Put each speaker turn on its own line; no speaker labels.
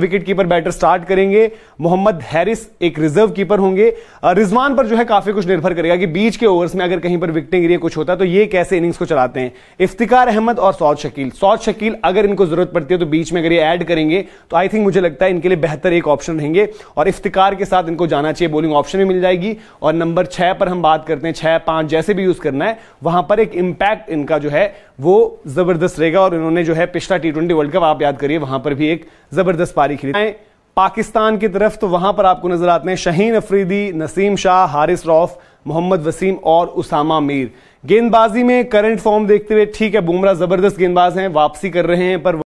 wicket keeper batter start करेंगे मोहम्मद हैरिस एक reserve keeper होंगे रिजवान पर जो है काफी कुछ निर्भर करेगा कि बीच के ओवर्स में अगर कहीं पर विकटें गिरी कुछ होता है तो ये कैसे इनिंग्स को चलाते हैं इफ्तिकार अहमद और सौद शकील सौद शकील अगर इनको जरूरत पड़ती है तो बीच में अगर ये ऐड करेंगे तो आई थिंक मुझे लगता है इनके लिए बेहतर एक ऑप्शन रहेंगे और इफ्तिकार के साथ इनको जाना चाहिए बॉलिंग ऑप्शन भी मिल जाएगी और नंबर छह पर हम बात करते हैं छह पांच जैसे भी यूज करना है वहां पर एक इंपैक्ट इनका जो है वो जबरदस्त रहेगा और इन्होंने जो है पिछला टी ट्वेंटी वर्ल्ड कप आप याद करिए वहां पर भी एक जबरदस्त पारी खेली पाकिस्तान की तरफ तो वहां पर आपको नजर आते हैं शहीन अफरीदी नसीम शाह हारिस रॉफ मोहम्मद वसीम और उसामा मीर गेंदबाजी में करंट फॉर्म देखते हुए ठीक है बुमराह जबरदस्त गेंदबाज हैं वापसी कर रहे हैं पर